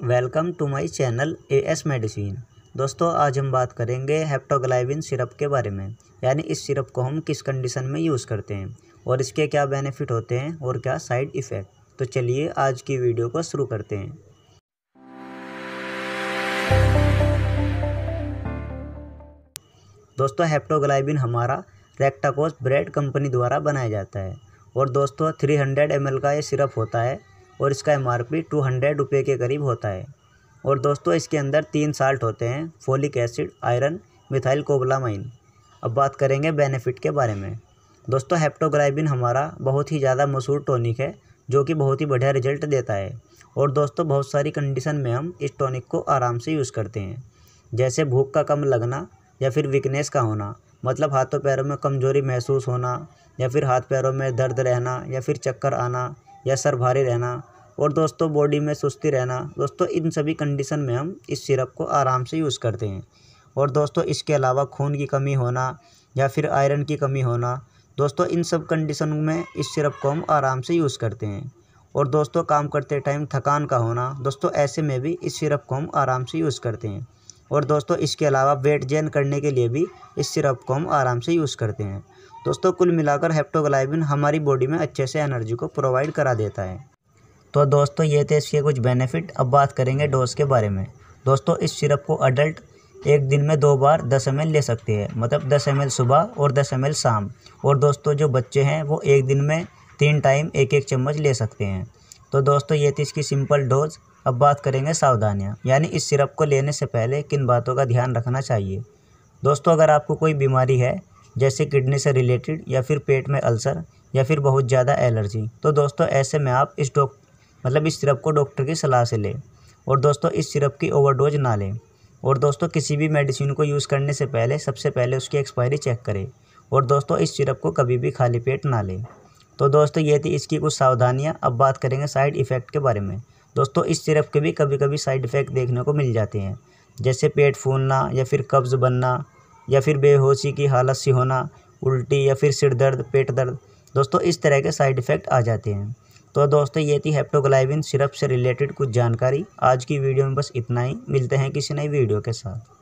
welcome to my channel A S medicine दोस्तों आज हम बात करेंगे हेप्टोग्लाइबिन सिरप के बारे में यानी इस सिरप को हम किस कंडीशन में यूज़ करते हैं और इसके क्या बेनिफिट होते हैं और क्या साइड इफ़ेक्ट तो चलिए आज की वीडियो को शुरू करते हैं दोस्तों हेप्टोग्लाइबिन हमारा रेक्टाकोस ब्रेड कंपनी द्वारा बनाया जाता है और दोस्तों 300 ml का ये सिरप होता है और इसका M R P two hundred रुपये के करीब होता है और दोस्तों इसके अंदर तीन साल्ट होते हैं folic acid iron methylcobalamin अब बात करेंगे बेनिफिट के बारे में दोस्तों हेप्टोग्राइबिन हमारा बहुत ही ज़्यादा मशहूर टॉनिक है जो कि बहुत ही बढ़िया रिजल्ट देता है और दोस्तों बहुत सारी कंडीशन में हम इस टॉनिक को आराम से यूज़ करते हैं जैसे भूख का कम लगना या फिर वीकनेस का होना मतलब हाथों पैरों में कमजोरी महसूस होना या फिर हाथ पैरों में दर्द रहना या फिर चक्कर आना या सर भारी रहना और दोस्तों बॉडी में सुस्ती रहना दोस्तों इन सभी कंडीशन में हम इस सिरप को आराम से यूज़ करते हैं और दोस्तों इसके अलावा खून की कमी होना या फिर आयरन की कमी होना दोस्तों इन सब कंडीशन में इस सिरप को हम आराम से यूज़ करते हैं और दोस्तों काम करते टाइम थकान का होना दोस्तों ऐसे में भी इस सिरप को हम आराम से यूज़ करते हैं और दोस्तों इसके अलावा वेट जेन करने के लिए भी इस सिरप को हम आराम से यूज़ करते हैं दोस्तों कुल मिलाकर हेप्टोग्लाइबिन हमारी बॉडी में अच्छे से एनर्जी को प्रोवाइड करा देता है तो दोस्तों ये थे इसके कुछ बेनिफिट अब बात करेंगे डोज के बारे में दोस्तों इस सिरप को अडल्ट एक दिन में दो बार दस एम ले सकते हैं मतलब दस एम सुबह और दस एम शाम और दोस्तों जो बच्चे हैं वो एक दिन में तीन टाइम एक एक चम्मच ले सकते हैं तो दोस्तों ये थी इसकी सिंपल डोज अब बात करेंगे सावधानियाँ यानी इस सिरप को लेने से पहले किन बातों का ध्यान रखना चाहिए दोस्तों अगर आपको कोई बीमारी है जैसे किडनी से रिलेटेड या फिर पेट में अल्सर या फिर बहुत ज़्यादा एलर्जी तो दोस्तों ऐसे में आप इस डॉक मतलब इस सिरप को डॉक्टर की सलाह से लें और दोस्तों इस सिरप की ओवरडोज ना लें और दोस्तों किसी भी मेडिसिन को यूज़ करने से पहले सबसे पहले उसकी एक्सपायरी चेक करें और दोस्तों इस सिरप को कभी भी खाली पेट ना लें तो दोस्तों ये थी इसकी कुछ सावधानियाँ अब बात करेंगे साइड इफ़ेक्ट के बारे में दोस्तों इस सिरप के भी कभी कभी साइड इफ़ेक्ट देखने को मिल जाते हैं जैसे पेट फूलना या फिर कब्ज़ बनना या फिर बेहोशी की हालत सी होना उल्टी या फिर सिर दर्द पेट दर्द दोस्तों इस तरह के साइड इफ़ेक्ट आ जाते हैं तो दोस्तों ये थी हेप्टोग्लाइबिन सिरप से रिलेटेड कुछ जानकारी आज की वीडियो में बस इतना ही मिलते हैं किसी नई वीडियो के साथ